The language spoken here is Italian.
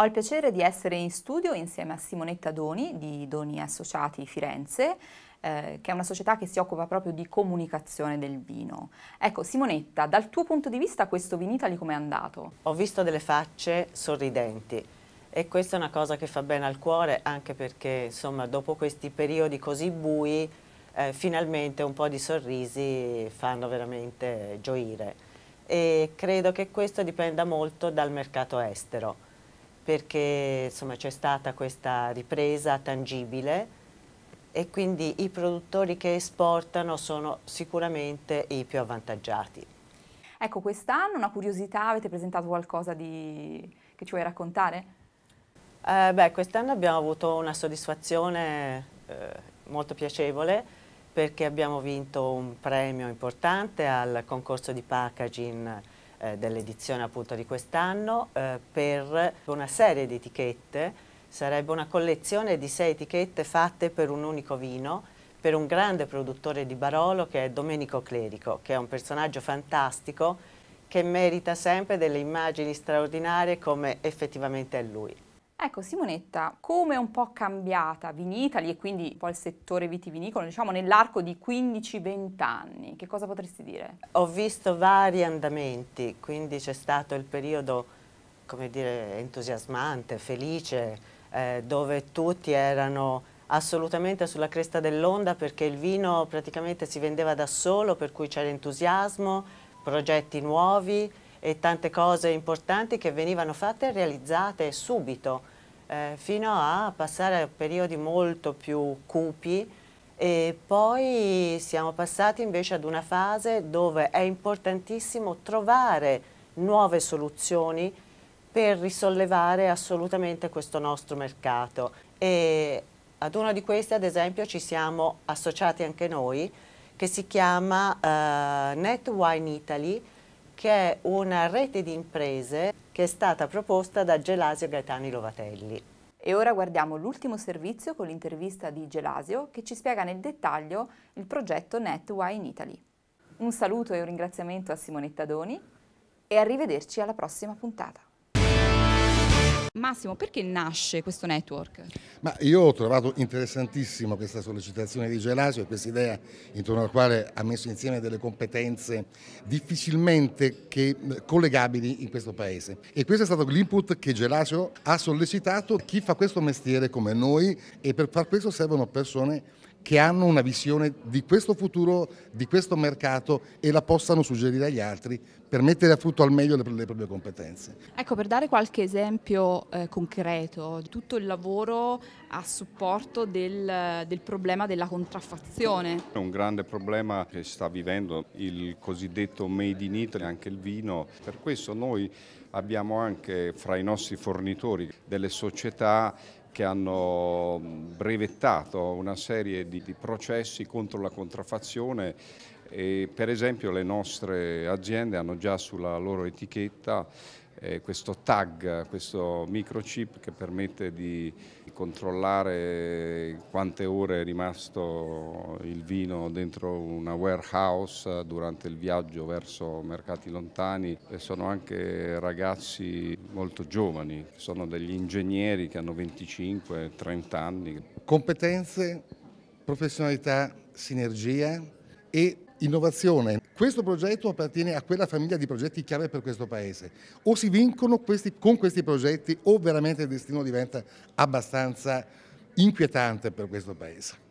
Ho il piacere di essere in studio insieme a Simonetta Doni di Doni Associati Firenze, eh, che è una società che si occupa proprio di comunicazione del vino. Ecco, Simonetta, dal tuo punto di vista questo Vinitali com'è andato? Ho visto delle facce sorridenti e questa è una cosa che fa bene al cuore anche perché insomma dopo questi periodi così bui eh, finalmente un po' di sorrisi fanno veramente gioire e credo che questo dipenda molto dal mercato estero perché c'è stata questa ripresa tangibile e quindi i produttori che esportano sono sicuramente i più avvantaggiati. Ecco, quest'anno una curiosità, avete presentato qualcosa di... che ci vuoi raccontare? Eh, beh, quest'anno abbiamo avuto una soddisfazione eh, molto piacevole perché abbiamo vinto un premio importante al concorso di packaging eh, dell'edizione appunto di quest'anno eh, per una serie di etichette, sarebbe una collezione di sei etichette fatte per un unico vino, per un grande produttore di Barolo che è Domenico Clerico, che è un personaggio fantastico che merita sempre delle immagini straordinarie come effettivamente è lui. Ecco Simonetta, come è un po' cambiata Vinitali e quindi un po' il settore vitivinicolo, diciamo nell'arco di 15-20 anni, che cosa potresti dire? Ho visto vari andamenti, quindi c'è stato il periodo, come dire, entusiasmante, felice, eh, dove tutti erano assolutamente sulla cresta dell'onda perché il vino praticamente si vendeva da solo, per cui c'era entusiasmo, progetti nuovi, e tante cose importanti che venivano fatte e realizzate subito, eh, fino a passare a periodi molto più cupi e poi siamo passati invece ad una fase dove è importantissimo trovare nuove soluzioni per risollevare assolutamente questo nostro mercato e ad una di queste ad esempio ci siamo associati anche noi che si chiama eh, Net Wine Italy che è una rete di imprese che è stata proposta da Gelasio Gaetani Lovatelli. E ora guardiamo l'ultimo servizio con l'intervista di Gelasio che ci spiega nel dettaglio il progetto NetY in Italy. Un saluto e un ringraziamento a Simonetta Doni e arrivederci alla prossima puntata. Massimo, perché nasce questo network? Ma io ho trovato interessantissima questa sollecitazione di Gelasio e questa idea intorno alla quale ha messo insieme delle competenze difficilmente collegabili in questo paese. E questo è stato l'input che Gelasio ha sollecitato chi fa questo mestiere come noi e per far questo servono persone che hanno una visione di questo futuro, di questo mercato e la possano suggerire agli altri per mettere a frutto al meglio le, le proprie competenze. Ecco, per dare qualche esempio eh, concreto di tutto il lavoro a supporto del, del problema della contraffazione. È un grande problema che sta vivendo il cosiddetto made in Italy, anche il vino. Per questo noi abbiamo anche fra i nostri fornitori delle società che hanno brevettato una serie di, di, processi contro la contraffazione e per esempio le nostre aziende hanno già sulla loro etichetta eh, questo tag, questo microchip che permette di controllare quante ore è rimasto il vino dentro una warehouse durante il viaggio verso mercati lontani e sono anche ragazzi molto giovani, sono degli ingegneri che hanno 25-30 anni. Competenze, professionalità, sinergia e Innovazione. Questo progetto appartiene a quella famiglia di progetti chiave per questo Paese. O si vincono questi, con questi progetti o veramente il destino diventa abbastanza inquietante per questo Paese.